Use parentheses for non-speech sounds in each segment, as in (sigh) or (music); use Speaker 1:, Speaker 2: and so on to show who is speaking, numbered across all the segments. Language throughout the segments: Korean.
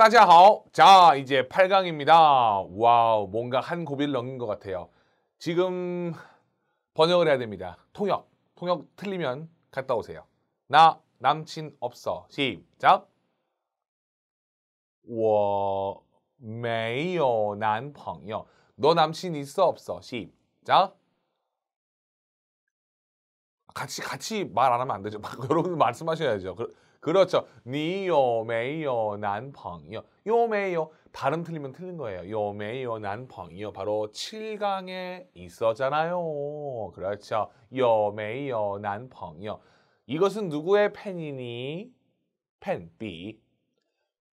Speaker 1: 따자하오. 자, 이제 8강입니다. 와우, 뭔가 한 고비를 넘긴 것 같아요. 지금 번역을 해야 됩니다. 통역. 통역 틀리면 갔다 오세요. 나 남친 없어. 시작. 我没有男朋友.너 남친 있어 없어? 시작. 같이 같이 말 안 하면 안 되죠. 여러분 (laughs) 말씀하셔야죠. 그렇죠. 니요 메요 난펑요. 요메요 발음 틀리면 틀린 거예요. 요메요 난펑요. 바로 7강에 있었잖아요. 그렇죠. 요메요 난펑요. 이것은 누구의 펜이니? 펜, 비.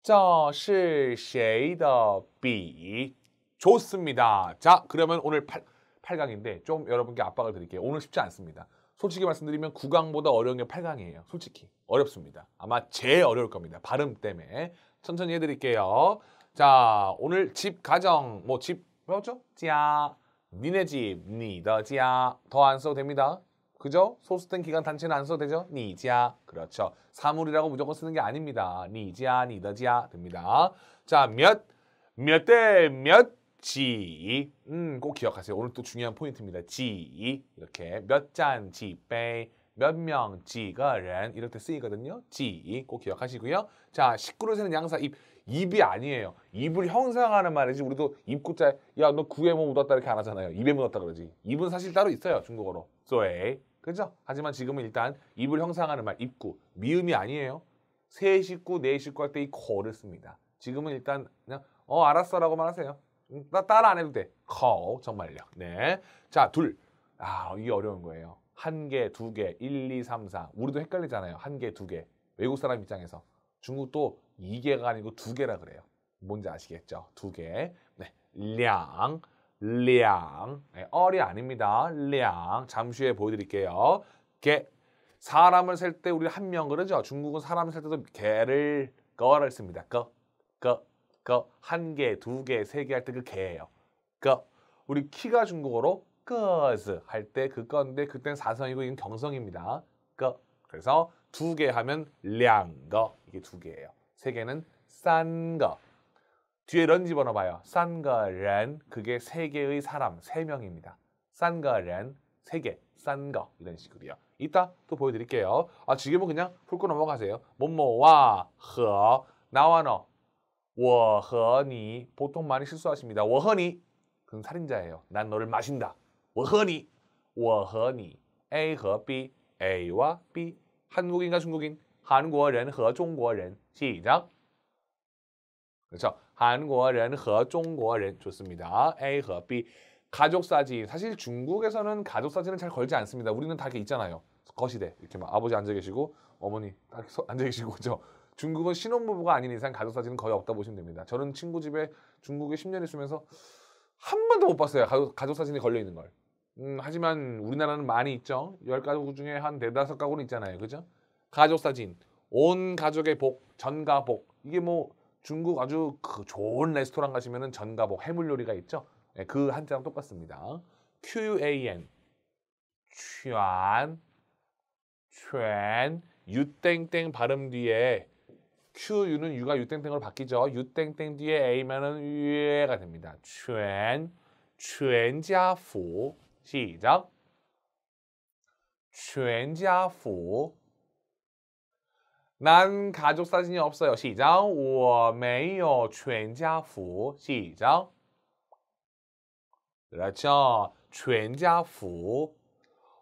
Speaker 1: 这是谁的笔? 좋습니다. 자, 그러면 오늘 8, 8강인데 좀 여러분께 압박을 드릴게요. 오늘 쉽지 않습니다. 솔직히 말씀드리면 9강보다 어려운 게 8강이에요. 솔직히 어렵습니다. 아마 제일 어려울 겁니다. 발음 때문에 천천히 해드릴게요. 자 오늘 집 가정 뭐 집뭐죠 지야 니네 집 니더 지야 더안 써도 됩니다. 그죠? 소수된 기간 단체는 안 써도 되죠? 니지야 그렇죠. 사물이라고 무조건 쓰는 게 아닙니다. 니지야 니더지야 됩니다. 자몇몇대몇 지. 음, 꼭 기억하세요. 오늘 또 중요한 포인트입니다. 지. 이렇게 몇 잔, 지배, 몇 명 지거렌 이럴 때 쓰이거든요. 지. 꼭 기억하시고요. 자, 식구로 세는 양사 입. 입이 아니에요. 입을 형상하는 말이지 우리도 입구자 야 너 구에 뭐 묻었다 이렇게 안 하잖아요. 입에 묻었다 그러지. 입은 사실 따로 있어요. 중국어로. 쏘에. 그죠? 하지만 지금은 일단 입을 형상하는 말 입구. 미음이 아니에요. 세 식구, 네 식구 할 때이 거를 씁니다. 지금은 일단 그냥 어 알았어라고만 하세요. 따라 안 해도 돼. 커 정말요. 네. 자, 둘. 아, 이게 어려운 거예요. 한 개, 두 개, 1, 2, 3, 4. 우리도 헷갈리잖아요. 한 개, 두 개. 외국 사람 입장에서. 중국도 2개가 아니고 2개라 그래요. 뭔지 아시겠죠? 두개 네. 량, 량. 네, 얼이 아닙니다. 량. 잠시 후에 보여드릴게요. 개. 사람을 셀 때 우리 한 명 그러죠? 중국은 사람 을셀 때도 개를 거를 씁니다. 거, 거. 그러한 그러니까 개, 두 개, 세 개 할 때 그 개예요. 그러 그러니까 우리 키가 중국어로 끄즈 할 때 그 건데 그땐 사성이고 이건 경성입니다. 그러 그러니까 그래서 두 개 하면 량거 이게 두 개예요. 세 개는 싼거 뒤에 런 집어넣어봐요. 싼거렌 그게 세 개의 사람 세 명입니다. 싼거렌세 개, 싼거 이런 식으로요. 이따 또 보여드릴게요. 아 지금은 그냥 훑고 넘어가세요. 뭐뭐와 허 나와 너 워허니 보통 많이 실수하십니다. 워허니 그건 살인자예요. 난 너를 마신다. 워허니 워허니 A 和 B A와 B 한국인과 중국인 한국인和中国人 어, 시작 그렇죠. 한국인和中国人 어, 좋습니다. A 和 어, B 가족 사진 사실 중국에서는 가족 사진은 잘 걸지 않습니다. 우리는 다 이렇게 있잖아요. 거시대 이렇게 막 아버지 앉아 계시고 어머니 딱 앉아 계시고 그죠. 중국은 신혼부부가 아닌 이상 가족 사진은 거의 없다 보시면 됩니다. 저는 친구 집에 중국에 10년 있으면서 한 번도 못 봤어요. 가족, 가족 사진이 걸려 있는 걸. 음, 하지만 우리나라는 많이 있죠. 열 가족 중에 한 네다섯 가구는 있잖아요. 그죠? 가족 사진, 온 가족의 복, 전가복. 이게 뭐 중국 아주 그 좋은 레스토랑 가시면은 전가복 해물 요리가 있죠. 네, 그 한자랑 똑같습니다. QUAN, 취안, 취안, 유땡땡 발음 뒤에 QU는 U가 U땡땡으로 바뀌죠. U땡땡 뒤에 A면은 U가 됩니다. ჩვენ, 자포 시작. 춘자포 난 가족 사진이 없어요. 시작. 我没有全家福. 시작. 그렇죠. 全家福.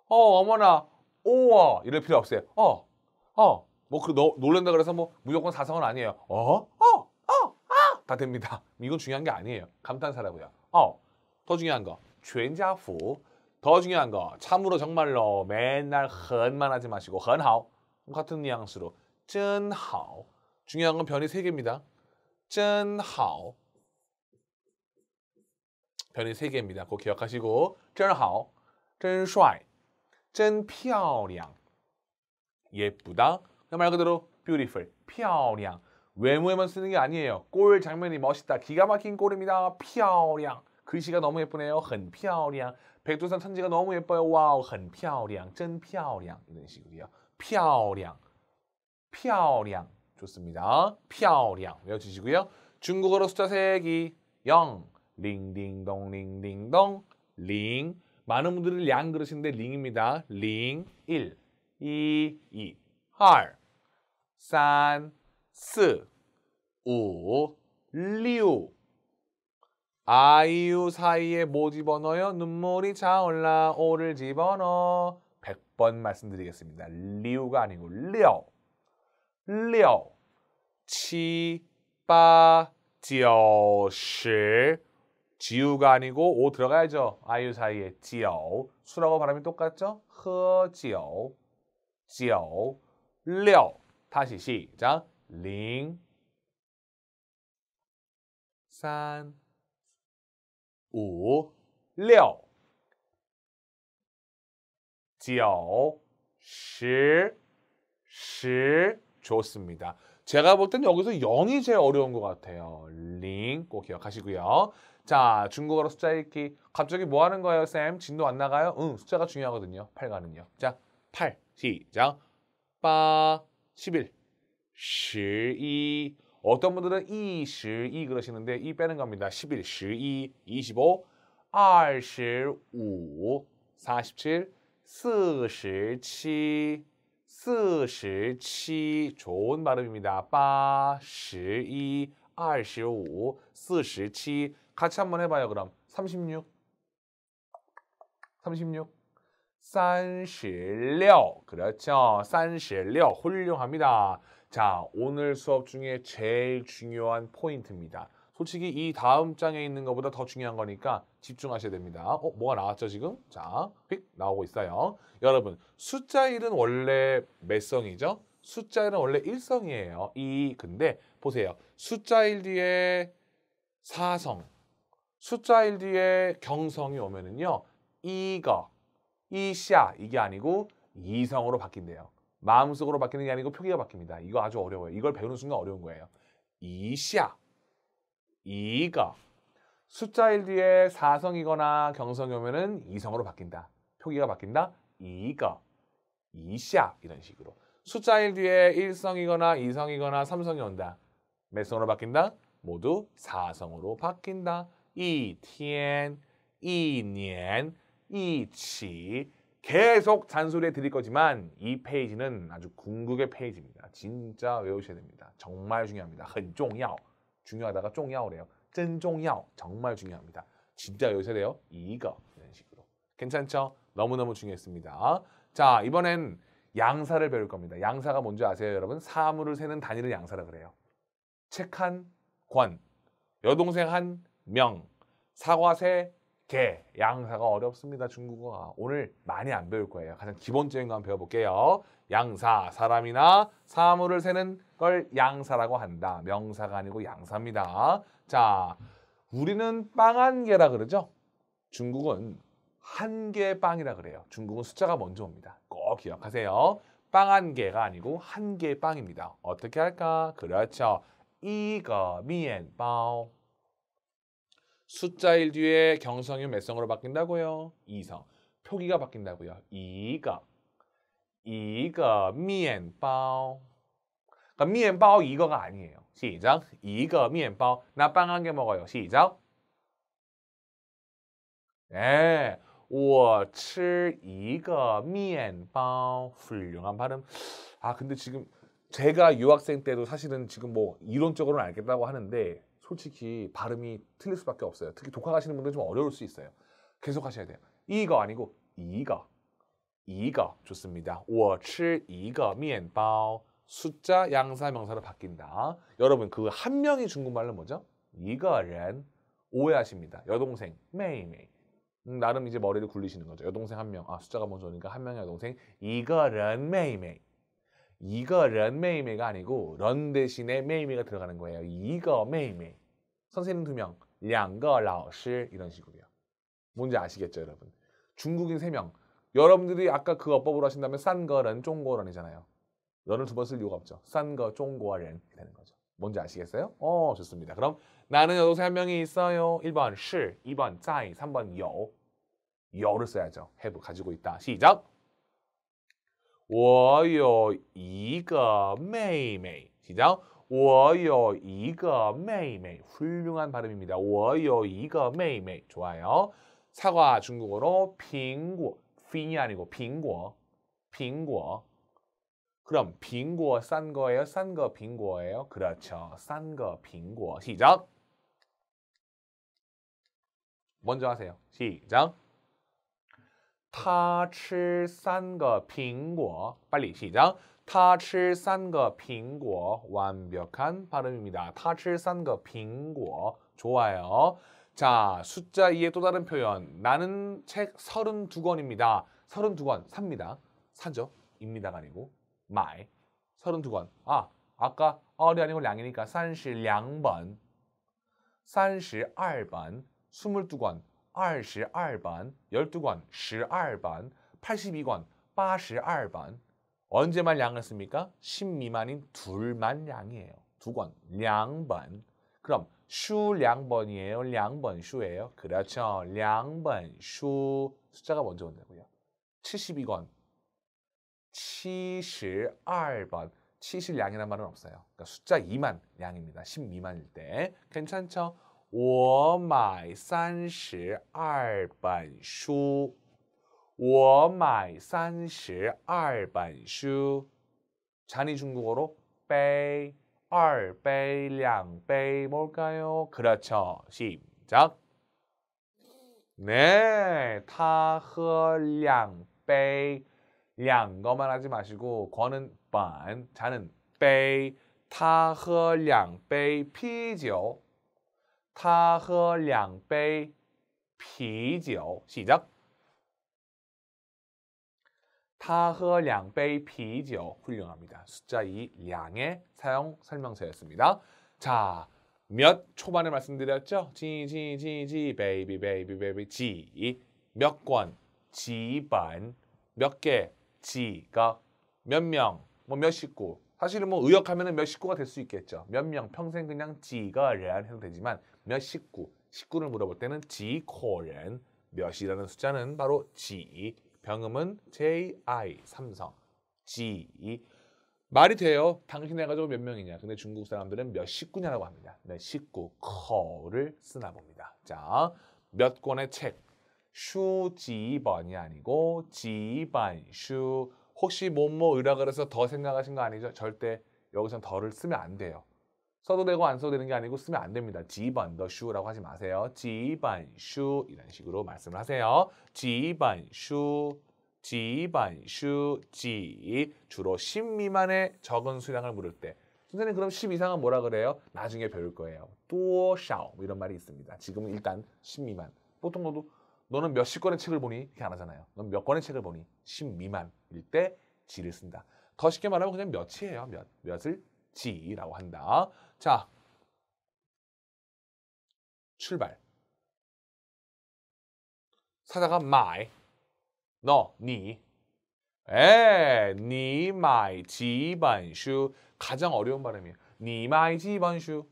Speaker 1: 어, 어머나. 오어 이럴 필요 없어요. 어, 어, 뭐 그, 너, 놀란다 그래서 뭐 무조건 사성은 아니에요. 어? 어? 어? 아! 다 됩니다. (laughs) 이건 중요한 게 아니에요. 감탄사라고요. 어. 더 중요한 거. 죄자후. 더 중요한 거. 참으로 정말로 맨날 헌만 하지 마시고 헌하오. 같은 뉘앙스로 쩐하오. 중요한 건 변이 세 개입니다. 쩐하오. 변이 세 개입니다. 그거 기억하시고 쩐하오. 쩐帅. 쩐漂亮. 예쁘다. 말 그대로 beautiful, 漂亮. 외모에만 쓰는 게 아니에요. 골 장면이 멋있다. 기가 막힌 골입니다. 漂亮. 글씨가 너무 예쁘네요. 很漂亮. 백두산 천지가 너무 예뻐요. 와우, 很漂亮.真漂亮. 이런 식으로요. 漂亮.漂亮. 좋습니다. 漂亮. 외워주시고요. 중국어로 숫자 세기 영. 링딩동 링딩동 링. 많은 분들은 양그러시는데 링입니다. 링 1, 2, 2, 2. 三四 우, 리우 아이유 사이에 뭐 집어넣어요? 눈물이 차올라 오를 집어넣어 100번 말씀드리겠습니다. 리우가 아니고 려 려, 치, 빠, 지어, 시 지우가 아니고 오 들어가야죠. 아이유 사이에 지어 수라고 발음이 똑같죠? 허, 지어 지어 려 다시 시작. 링, 산, 우, 六,九, 10, 10 좋습니다. 제가 볼 때는 여기서 0이 제일 어려운 것 같아요. 링 꼭 기억하시고요. 자, 중국어로 숫자 읽기. 갑자기 뭐 하는 거예요, 쌤? 진도 안 나가요? 응, 숫자가 중요하거든요. 8가는요. 자, 8, 시작. 빠, 11, 12. 어떤 분들은 22 그러시는데 이 빼는 겁니다. 11, 12, 25, 25, 47, 47, 47. 좋은 발음입니다. 82, 25, 47. 같이 한번 해봐요, 그럼. 36, 36. 산실려 그렇죠. 산실려 훌륭합니다. 자, 오늘 수업 중에 제일 중요한 포인트입니다. 솔직히 이 다음 장에 있는 것보다 더 중요한 거니까 집중하셔야 됩니다. 어, 뭐가 나왔죠, 지금? 자, 휙 나오고 있어요. 여러분, 숫자 1은 원래 몇 성이죠? 숫자 1은 원래 1성이에요. 이 근데 보세요. 숫자 1 뒤에 4성, 숫자 1 뒤에 경성이 오면은요. 이거 이샤 이게 아니고 이성으로 바뀐대요. 마음속으로 바뀌는 게 아니고 표기가 바뀝니다. 이거 아주 어려워요. 이걸 배우는 순간 어려운 거예요. 이샤 이거 숫자 1 뒤에 사성이거나 경성이 오면은 이성으로 바뀐다. 표기가 바뀐다. 이거 이샤 이런 식으로 숫자 1 뒤에 1성이거나 2성이거나 3성이 온다. 몇 성으로 바뀐다? 모두 4성으로 바뀐다. 一天이 년. 이치 계속 잔소리해 드릴 거지만 이 페이지는 아주 궁극의 페이지입니다. 진짜 외우셔야 됩니다. 정말 중요합니다. 헌종야 중요하다가 종야오래요. 쩐종야 정말 중요합니다. 진짜 외우셔야 돼요. 이거 이런 식으로 괜찮죠? 너무너무 중요했습니다. 자 이번엔 양사를 배울 겁니다. 양사가 뭔지 아세요 여러분? 사물을 세는 단위를 양사라 그래요. 책 한 권, 여동생 한 명, 사과 세 개, 양사가 어렵습니다. 중국어가. 아, 오늘 많이 안 배울 거예요. 가장 기본적인 거 한번 배워볼게요. 양사, 사람이나 사물을 세는 걸 양사라고 한다. 명사가 아니고 양사입니다. 자, 우리는 빵 한 개라 그러죠? 중국은 한 개의 빵이라 그래요. 중국은 숫자가 먼저 옵니다. 꼭 기억하세요. 빵 한 개가 아니고 한 개의 빵입니다. 어떻게 할까? 그렇죠. 이거 미엔 빵. 숫자 1 뒤에 경성이 몇 성으로 바뀐다고요? 2성 표기가 바뀐다고요. 이거 이거 미엔바 그러니까 미엔바 이거가 아니에요. 시작 이거 미엔바 나빵 한 개 먹어요. 시작 예, 네. 我吃一个面包 훌륭한 발음. 아 근데 지금 제가 유학생 때도 사실은 지금 뭐 이론적으로는 알겠다고 하는데 솔직히 발음이 틀릴 수밖에 없어요. 특히 독학하시는 분들은 좀 어려울 수 있어요. 계속 하셔야 돼요. 이거 아니고 이거이거 좋습니다. 我吃一个面包 숫자 양사 명사로 바뀐다. 여러분 그 한 명이 중국말로 뭐죠? 이거는 오해하십니다. 여동생 매이매이 음, 나름 이제 머리를 굴리시는 거죠. 여동생 한 명. 아 숫자가 먼저니까 한 명의 여동생 이거는 매이매이 이거 런메이메가 아니고 런 대신에 메이메가 들어가는 거예요. 이거 메이메. 선생님 두 명, 양거 라오시 이런 식으로요. 뭔지 아시겠죠, 여러분? 중국인 세 명. 여러분들이 아까 그 어법으로 하신다면 싼거는 쫑고런이잖아요. 런을 두 번 쓸 이유가 없죠. 싼거 쫑고런 되는 거죠. 뭔지 아시겠어요? 어, 좋습니다. 그럼 나는 여동생 한 명이 있어요. 1번 시, 2번 짜이, 3번 여. 여를 써야죠. 해 a 가지고 있다. 시작. 我有一个妹妹。 시작. 我有一个妹妹. 훌륭한 발음입니다. 我有一个妹妹. 좋아요. 사과 중국어로 빙고. 빙이 아니고 빙고. 빙고. 그럼 빙고 싼 거예요? 싼거 빙고예요? 그렇죠. 싼거 빙고. 시작. 먼저 하세요. 시작. 타吃산거苹고 빨리 시작. 타吃산거苹고 완벽한 발음입니다. 타吃산거苹고 좋아요. 자, 숫자 2의 또 다른 표현. 나는 책 32권입니다. 32권 삽니다. 사죠. 입니다가 아니고 마이. 32권. 아, 아까 어리 아니고 량이니까 32번. 32번. 22권. 2 2번 12관, 1 2번 82관, 8 2번 언제만 양을 씁니까? 10 미만인 둘만 양이에요. 두 권, 양번. 그럼 슈량번이에요? 량번 슈예요? 그렇죠. 량번 슈. 숫자가 먼저 온다고요. 72권, 72번. 70양이란 말은 없어요. 그러니까 숫자 2만 양입니다. 10 미만일 때. 괜찮죠? 我买三十二本书。我买三十二本书。잔이 중국어로 빼, 얼, 빼, 량, 빼 뭘까요? 그렇죠. 시작. 네, 타허 량, 빼, 량 거만 하지 마시고 거는 반, 자는 빼, 타허 량, 빼, 피죠. 他喝两杯啤酒。시작 타허 량베이 비죠. 훌륭합니다. 숫자 2 량의 사용 설명서였습니다. 자, 몇 초반에 말씀드렸죠? 지, 지, 지, 지, 베이비, 베이비, 베이비, 지. 몇 권, 지반, 몇 개, 지가, 몇 명, 뭐 몇 식구. 사실은 뭐 의역하면 은몇 식구가 될 수 있겠죠. 몇 명, 평생 그냥 지가 레안 해도 되지만 몇 식구, 식구를 물어볼 때는 지 코렌 몇이라는 숫자는 바로 지 병음은 JI, 삼성, G. 말이 돼요. 당신네 가족 몇 명이냐. 근데 중국 사람들은 몇 식구냐라고 합니다. 네, 식구, 커를 쓰나 봅니다. 자, 몇 권의 책. 슈지번이 아니고 지반슈 혹시 뭐뭐 의라 그래서 더 생각하신 거 아니죠? 절대 여기서는 더를 쓰면 안 돼요. 써도 되고 안 써도 되는 게 아니고 쓰면 안 됩니다. 지반 더 슈라고 하지 마세요. 지반 슈 이런 식으로 말씀을 하세요. 지반 슈 지반 슈지 주로 10 미만의 적은 수량을 물을 때 선생님 그럼 10 이상은 뭐라 그래요? 나중에 배울 거예요. 또샤오 뭐 이런 말이 있습니다. 지금은 일단 10 미만. 보통 너도 너는 몇 십 권의 책을 보니 이렇게 안 하잖아요. 넌몇 권의 책을 보니 10 미만일 때 지를 쓴다. 더 쉽게 말하면 그냥 몇이에요. 몇 몇을 지라고 한다. 자, 출발. 사자가 my, 너, 니. 에, 니, 마이, 지반슈. 가장 어려운 발음이에요. 니, 마이, 지반슈.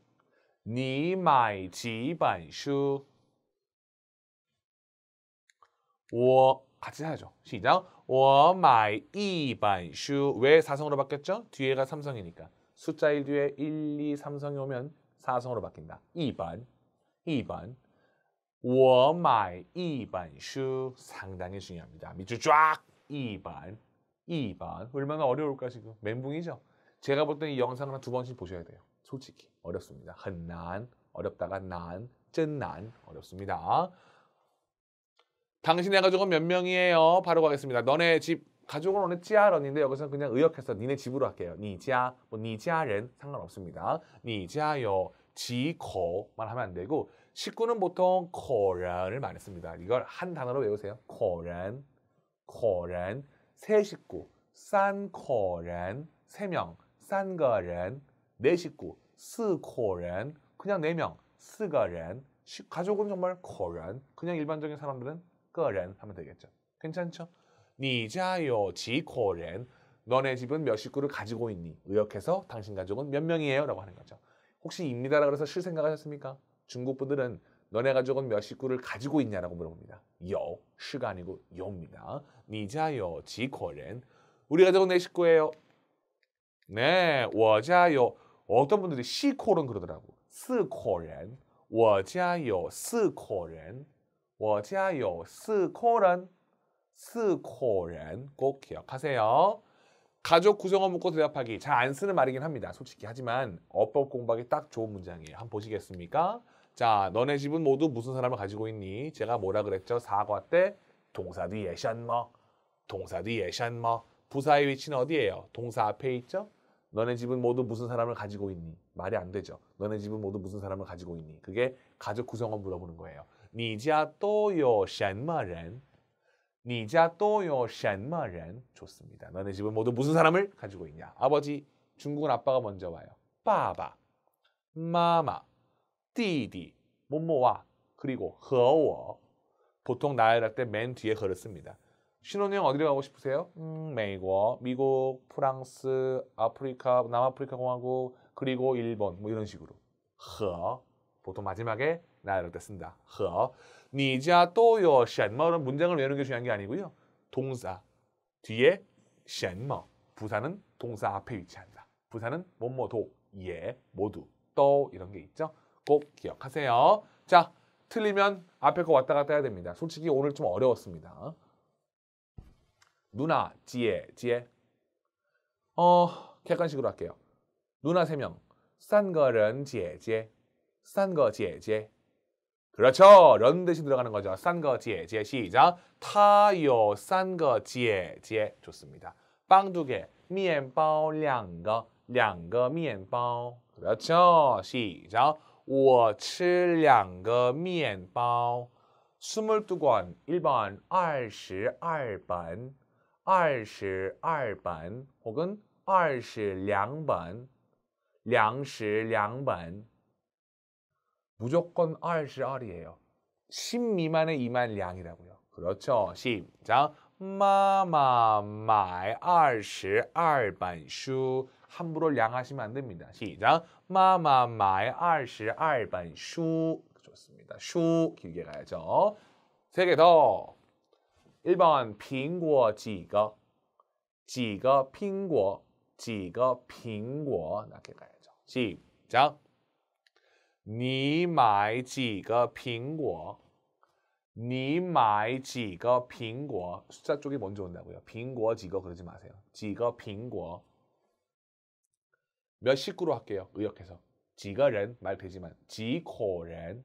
Speaker 1: 니, 마이, 지반슈. 我 같이 야죠 시작. 我买一本书.왜 사성으로 바뀌었죠? 뒤에가 삼성이니까. 숫자 1 뒤에 1, 2, 3성이 오면 4성으로 바뀐다. 2번, 2번. 我买一本书 상당히 중요합니다. 밑줄 쫙 2번, 2번. 얼마나 어려울까 지금. 멘붕이죠? 제가 볼때이 영상을 한두 번씩 보셔야 돼요. 솔직히 어렵습니다. 흔난, 어렵다가 난, 찐난 어렵습니다. 당신의 가족은 몇 명이에요? 바로 가겠습니다. 너네 집 가족은 오늘 지아런인데 여기서 는 그냥 의역해서 니네 집으로 할게요. 니자뭐니자아렌 상관없습니다. 니자요지코만 하면 안 되고 식구는 보통 거란을 많이 씁니다. 이걸 한 단어로 외우세요. 거란, 거란, 세 식구, 산 거란, 세 명, 산 거란, 네 식구, 스 거란, 그냥 네 명, 스 거란, 가족은 정말 거란, 그냥 일반적인 사람들은 거란 하면 되겠죠. 괜찮죠? 니자요지코렌 너네 집은 몇 식구를 가지고 있니? 의역해서 당신 가족은 몇 명이에요? 라고 하는 거죠. 혹시 입니다라고 해서 실 생각하셨습니까? 중국 분들은 너네 가족은 몇 식구를 가지고 있냐라고 물어봅니다. 여, 시가 아니고 여입니다. 니자요, 지코렌. 우리 가족은 네 식구예요. 네, 워자요. 어떤 분들이 시코른 그러더라고. 스코렌. 워자요, 스코렌. 워자요, 스코렌. 스코렌 꼭 기억하세요. 가족 구성원 묻고 대답하기 잘 안 쓰는 말이긴 합니다. 솔직히 하지만 어법 공부하기 딱 좋은 문장이에요. 한번 보시겠습니까? 자, 너네 집은 모두 무슨 사람을 가지고 있니? 제가 뭐라 그랬죠? 사과 때 동사 뒤에 샨머, 뭐? 동사 뒤에 샨머. 뭐? 부사의 위치는 어디예요? 동사 앞에 있죠? 너네 집은 모두 무슨 사람을 가지고 있니? 말이 안 되죠. 너네 집은 모두 무슨 사람을 가지고 있니? 그게 가족 구성원 물어보는 거예요. 니자 또요 샨머렌 니자 또요 샨마렌 좋습니다. 너네 집은 모두 무슨 사람을 가지고 있냐? 아버지, 중국은 아빠가 먼저 와요. 빠바, 마마, 띠디, 모모와 그리고 허워. 보통 나열할 때 맨 뒤에 걸었습니다 신혼여행 어디로 가고 싶으세요? 음, 메이고, 미국, 프랑스, 아프리카, 남아프리카 공화국, 그리고 일본 뭐 이런 식으로. 허 보통 마지막에 나 이럴 때니다 허. 니자 또요 샨마는 문장을 외우는 게 중요한 게 아니고요. 동사 뒤에 샨마 부사는 동사 앞에 위치한다. 부사는 뭐뭐도 예 모두 또 이런 게 있죠. 꼭 기억하세요. 자 틀리면 앞에 거 왔다 갔다 해야 됩니다. 솔직히 오늘 좀 어려웠습니다. 누나 지혜 지혜 어 객관식으로 할게요. 누나 세명싼 거는 지혜 지혜 싼거 지혜 지혜 그렇죠. 런 대신 들어가는 거죠. 싼거 지에 지에 시작. 타요 싼거 지에 지에 좋습니다. 빵 두 개. 면包 2个 2个 면包. 그렇죠. 시작. 我吃两个面包. 22권 1번 22번 22번 혹은 22번 粮食两本 무조건 R이 R이에요. 10 미만의 이만량이라고요. 그렇죠. 시작. 마마마이 2 2반书 함부로 양하시면 안 됩니다. 시작. 마마마이 2 2반书 좋습니다. 슈 길게 가야죠. 세 개 더. 1번 빙고 지거 지거 빙고 지거 빙고 낮게 가야죠. 시작. 你买几个苹果？你买几个苹果?자 쪽이 먼저 온다고요. 빙거, 지거 그러지 마세요. 지거, 빙거. 몇 식구로 할게요. 의역해서. 지거는 말 되지만 지코는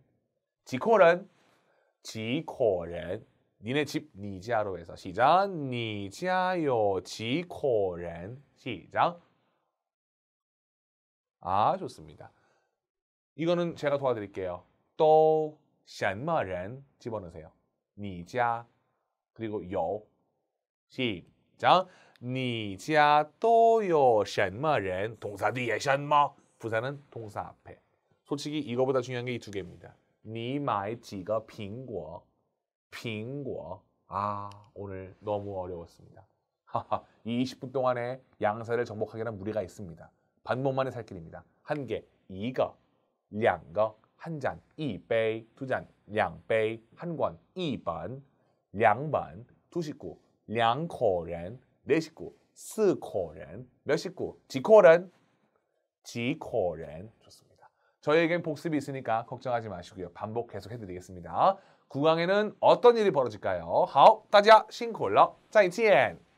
Speaker 1: 지코는 지코는 니네 집 니자로 해서 시작 니자요 지코는 시작 아 좋습니다. 이거는 제가 도와드릴게요. 또什么人 집어넣으세요. 니자 그리고 요 시작 니자 또요 什么人 동사 뒤에 什么 부사는 동사 앞에 솔직히 이거보다 중요한 게 이 두 개입니다. 니买几个苹果 빙고. 아, 오늘 너무 어려웠습니다. 이 20분 동안에 양사를 정복하기란 무리가 있습니다. 반복만의 살길입니다. 한 개, 이거. 两个,한 잔, 一杯,두 잔, 两杯,한 권, 一本,两本,두 식구, 两口人,네 식구, 四口人,몇 식구, 几口人,几口人, 좋습니다. 저희에겐 복습이 있으니까 걱정하지 마시고요. 반복 계속 해드리겠습니다. 9강에는 어떤 일이 벌어질까요? 好,大家辛苦了,再见!